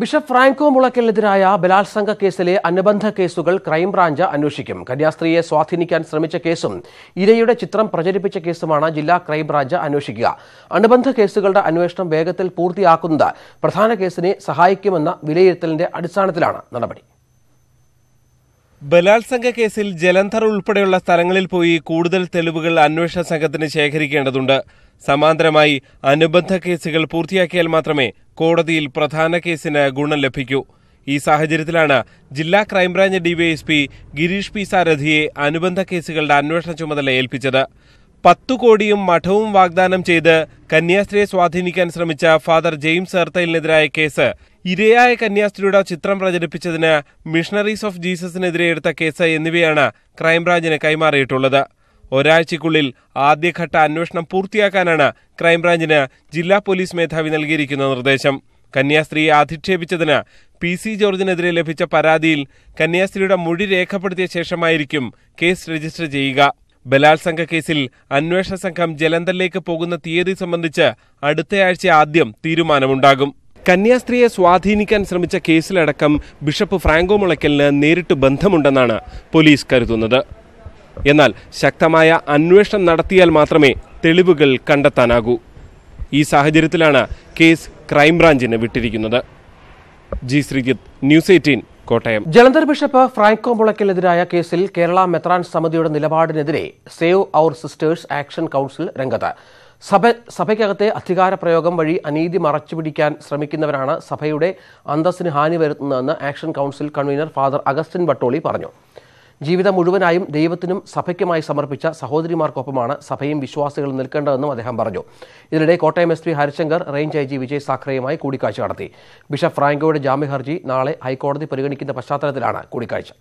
bishop Franco മുളയ്ക്കലിനെതിരായ ബലാത്സംഗ കേസിലെ അനുബന്ധ കേസുകൾ ക്രൈംബ്രാഞ്ച് അന്വേഷിക്കും കന്യാസ്ത്രീയെ സ്വാധീനിക്കാൻ ശ്രമിച്ച കേസും ഇരയുടെ ചിത്രം പ്രചരിപ്പിച്ച കേസുമാണ് ജില്ലാ ക്രൈംബ്രാഞ്ച് അന്വേഷിക്കുക അനുബന്ധ കേസുകളുടെ അന്വേഷണം വേഗത്തിൽ പൂർത്തിയാക്കുന്നത് പ്രധാന കേസിനെ സഹായിക്കുമെന്ന വിലയിരുത്തലിന്റെ അടിസ്ഥാനത്തിലാണ് നടപടി ബലാത്സംഗ കേസിൽ ജലന്ധർ ഉൾപ്പെടെയുള്ള സ്ഥലങ്ങളിൽ പോയി കൂടുതൽ തെളിവുകൾ അന്വേഷണ സംഘത്തിന് ശേഖരിക്കേണ്ടതുണ്ട് സമാന്തരമായി അനുബന്ധ കേസുകൾ പൂർത്തിയാക്കിയാൽ മാത്രമേ കോടതിയിൽ പ്രധാന കേസിന് ഗുണം ലഭിക്കൂ ഈ സാഹചര്യത്തിലാണ് ജില്ലാ ക്രൈംബ്രാഞ്ച് ഡിവൈഎസ്പി ഗിരീഷ് പി സാരഥിയെ അനുബന്ധ കേസുകളുടെ അന്വേഷണ ചുമതല ഏൽപ്പിച്ചത് പത്തു കോടിയും മഠവും വാഗ്ദാനം ചെയ്ത് കന്യാസ്ത്രീയെ സ്വാധീനിക്കാൻ ശ്രമിച്ച ഫാദർ ജെയിംസ് എർത്തലിനെതിരായ കേസ് ഇരയായ കന്യാസ്ത്രീയുടെ ചിത്രം പ്രചരിപ്പിച്ചതിന് മിഷണറീസ് ഓഫ് ജീസസിനെതിരെ എടുത്ത കേസ് എന്നിവയാണ് ക്രൈംബ്രാഞ്ചിന് കൈമാറിയിട്ടുള്ളത് ഒരാഴ്ചയ്ക്കുള്ളിൽ ആദ്യഘട്ട അന്വേഷണം പൂർത്തിയാക്കാനാണ് ക്രൈംബ്രാഞ്ചിന് ജില്ലാ പോലീസ് മേധാവി നൽകിയിരിക്കുന്ന നിർദ്ദേശം കന്യാസ്ത്രീയെ അധിക്ഷേപിച്ചതിന് പി സി ജോർജിനെതിരെ ലഭിച്ച പരാതിയിൽ കന്യാസ്ത്രീയുടെ മൊഴി രേഖപ്പെടുത്തിയ ശേഷമായിരിക്കും കേസ് രജിസ്റ്റർ ചെയ്യുക ബലാത്സംഗ കേസിൽ അന്വേഷണ സംഘം ജലന്ധറിലേക്ക് പോകുന്ന തീയതി സംബന്ധിച്ച് അടുത്തയാഴ്ച ആദ്യം തീരുമാനമുണ്ടാകും കന്യാസ്ത്രീയെ സ്വാധീനിക്കാൻ ശ്രമിച്ച കേസിലടക്കം ബിഷപ്പ് ഫ്രാങ്കോ മുളയ്ക്കലിന് നേരിട്ട് ബന്ധമുണ്ടെന്നാണ് പോലീസ് കരുതുന്നത് എന്നാൽ ശക്തമായ അന്വേഷണം നടത്തിയാൽ മാത്രമേ തെളിവുകൾ കണ്ടെത്താനാകൂ ഈ സാഹചര്യത്തിലാണ് കേസ് ക്രൈംബ്രാഞ്ചിന് വിട്ടിരിക്കുന്നത് G Sreejith news eighteen Kottayam Jalandhar bishop Franco മുളയ്ക്കലെതിരായ കേസിൽ കേരള മെത്രാൻ സമിതിയുടെ നിലപാടിനെതിരെ save our sisters action council രംഗത്ത് സഭ സഭയ്ക്കകത്തെ അധികാര പ്രയോഗം വഴി അനീതി മറച്ചുപിടിക്കാൻ ശ്രമിക്കുന്നവരാണ് സഭയുടെ അന്തസ്സിന് ഹാനി വരുത്തുന്നതെന്ന് action council convener father Augustine Vattoli പറഞ്ഞു ജീവിതം മുഴുവനായും ദൈവത്തിനും സഭയ്ക്കുമായി സമർപ്പിച്ച സഹോദരിമാർക്കൊപ്പമാണ് സഭയും വിശ്വാസികളും നിൽക്കേണ്ടതെന്നും അദ്ദേഹം പറഞ്ഞു ഇതിനിടെ Kottayam S P Harishankar range I G Vijay സാഖറയുമായി കൂടിക്കാഴ്ച നടത്തി ബിഷപ്പ് ഫ്രാങ്കോയുടെ ജാമ്യ ഹർജി നാളെ ഹൈക്കോടതി പരിഗണിക്കുന്ന പശ്ചാത്തലത്തിലാണ് കൂടിക്കാഴ്ച